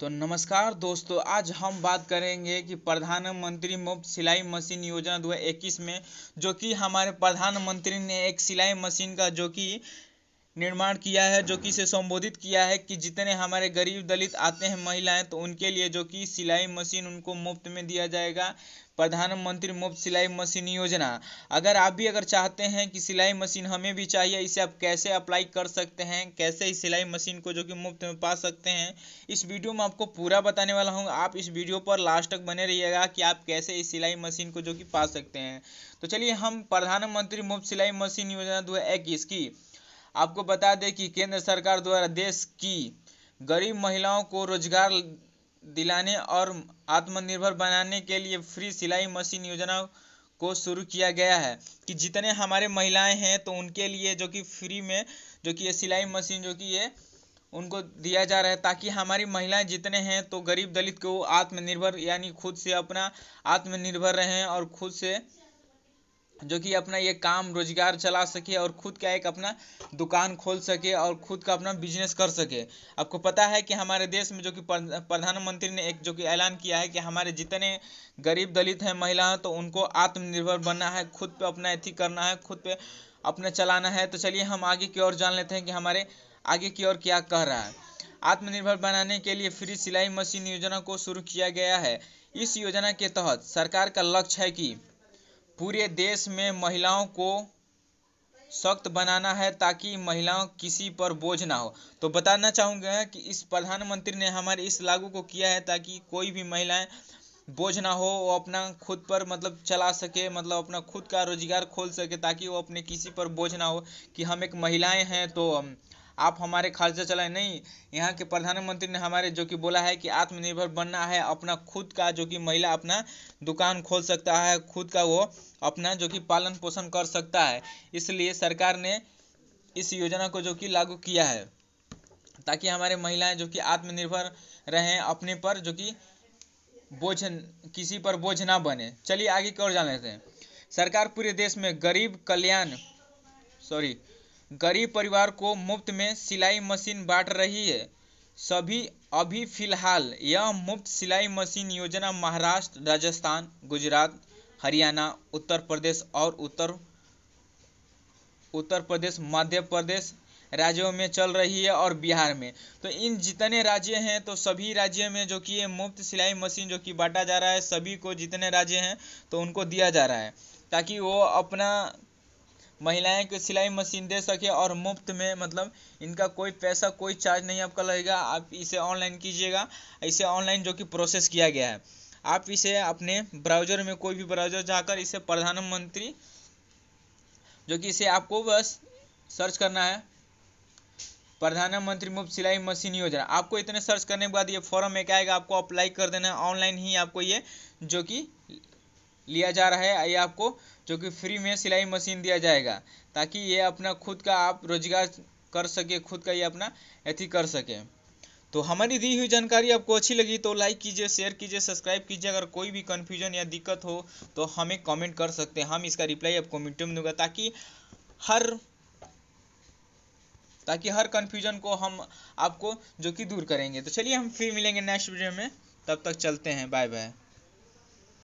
तो नमस्कार दोस्तों आज हम बात करेंगे कि प्रधानमंत्री मुफ्त सिलाई मशीन योजना 2021 में जो कि हमारे प्रधानमंत्री ने एक सिलाई मशीन का जो कि निर्माण किया है जो कि इसे संबोधित किया है कि जितने हमारे गरीब दलित आते हैं महिलाएं तो उनके लिए जो कि सिलाई मशीन उनको मुफ्त में दिया जाएगा प्रधानमंत्री मुफ्त सिलाई मशीन योजना अगर आप भी अगर चाहते हैं कि सिलाई मशीन हमें भी चाहिए इसे आप कैसे अप्लाई कर सकते हैं कैसे इस सिलाई मशीन को जो कि मुफ्त में पा सकते हैं इस वीडियो में आपको पूरा बताने वाला हूँ आप इस वीडियो पर लास्ट तक बने रहिएगा कि आप कैसे इस सिलाई मशीन को जो कि पा सकते हैं तो चलिए हम प्रधानमंत्री मुफ्त सिलाई मशीन योजना दो की आपको बता दें कि केंद्र सरकार द्वारा देश की गरीब महिलाओं को रोजगार दिलाने और आत्मनिर्भर बनाने के लिए फ्री सिलाई मशीन योजना को शुरू किया गया है कि जितने हमारे महिलाएं हैं तो उनके लिए जो कि फ्री में जो कि ये सिलाई मशीन जो कि ये उनको दिया जा रहा है ताकि हमारी महिलाएं जितने हैं तो गरीब दलित को आत्मनिर्भर यानी खुद से अपना आत्मनिर्भर रहें और खुद से जो कि अपना ये काम रोजगार चला सके और खुद का एक अपना दुकान खोल सके और खुद का अपना बिजनेस कर सके आपको पता है कि हमारे देश में जो कि प्रधानमंत्री ने एक जो कि ऐलान किया है कि हमारे जितने गरीब दलित हैं महिलाएं तो उनको आत्मनिर्भर बनना है खुद पे अपना एथी करना है खुद पे अपना चलाना है तो चलिए हम आगे की ओर जान लेते हैं कि हमारे आगे की ओर क्या कह रहा है आत्मनिर्भर बनाने के लिए फ्री सिलाई मशीन योजना को शुरू किया गया है इस योजना के तहत सरकार का लक्ष्य है कि पूरे देश में महिलाओं को सख्त बनाना है ताकि महिलाओं किसी पर बोझ ना हो तो बताना चाहूँगा कि इस प्रधानमंत्री ने हमारे इस लागू को किया है ताकि कोई भी महिलाएं बोझ ना हो वो अपना खुद पर मतलब चला सके मतलब अपना खुद का रोजगार खोल सके ताकि वो अपने किसी पर बोझ ना हो कि हम एक महिलाएं हैं तो आप हमारे खर्चा चलाए नहीं यहाँ के प्रधानमंत्री ने हमारे जो कि बोला है कि आत्मनिर्भर बनना है अपना खुद का जो कि महिला अपना दुकान खोल सकता है खुद का वो अपना जो कि पालन पोषण कर सकता है इसलिए सरकार ने इस योजना को जो कि लागू किया है ताकि हमारे महिलाएं जो कि आत्मनिर्भर रहें अपने पर जो कि बोझ किसी पर बोझ ना बने चलिए आगे की ओर जान लेते हैं सरकार पूरे देश में गरीब कल्याण सॉरी गरीब परिवार को मुफ्त में सिलाई मशीन बांट रही है सभी अभी फिलहाल यह मुफ्त सिलाई मशीन योजना महाराष्ट्र राजस्थान गुजरात हरियाणा उत्तर प्रदेश और उत्तर उत्तर प्रदेश मध्य प्रदेश राज्यों में चल रही है और बिहार में तो इन जितने राज्य हैं तो सभी राज्य में जो कि ये मुफ्त सिलाई मशीन जो कि बांटा जा रहा है सभी को जितने राज्य हैं तो उनको दिया जा रहा है ताकि वो अपना महिलाएं को सिलाई मशीन दे सके और मुफ्त में मतलब इनका कोई पैसा कोई चार्ज नहीं आपका लगेगा आप इसे ऑनलाइन कीजिएगा इसे ऑनलाइन जो कि प्रोसेस किया गया है आप इसे अपने ब्राउजर में कोई भी ब्राउजर जाकर इसे प्रधानमंत्री जो कि इसे आपको बस सर्च करना है प्रधानमंत्री मुफ्त सिलाई मशीन योजना आपको इतने सर्च करने के बाद ये फॉर्म एक आएगा आपको अप्लाई कर देना है ऑनलाइन ही आपको ये जो कि लिया जा रहा है ये आपको जो कि फ्री में सिलाई मशीन दिया जाएगा ताकि ये अपना खुद का आप रोजगार कर सके खुद का ये अपना एथी कर सके तो हमारी दी हुई जानकारी आपको अच्छी लगी तो लाइक कीजिए शेयर कीजिए सब्सक्राइब कीजिए अगर कोई भी कन्फ्यूजन या दिक्कत हो तो हमें कमेंट कर सकते हैं हम इसका रिप्लाई आपको मिट्टी में दूंगा ताकि हर ताकि हर कन्फ्यूजन को हम आपको जो कि दूर करेंगे तो चलिए हम फिर मिलेंगे नेक्स्ट वीडियो में तब तक चलते हैं बाय बाय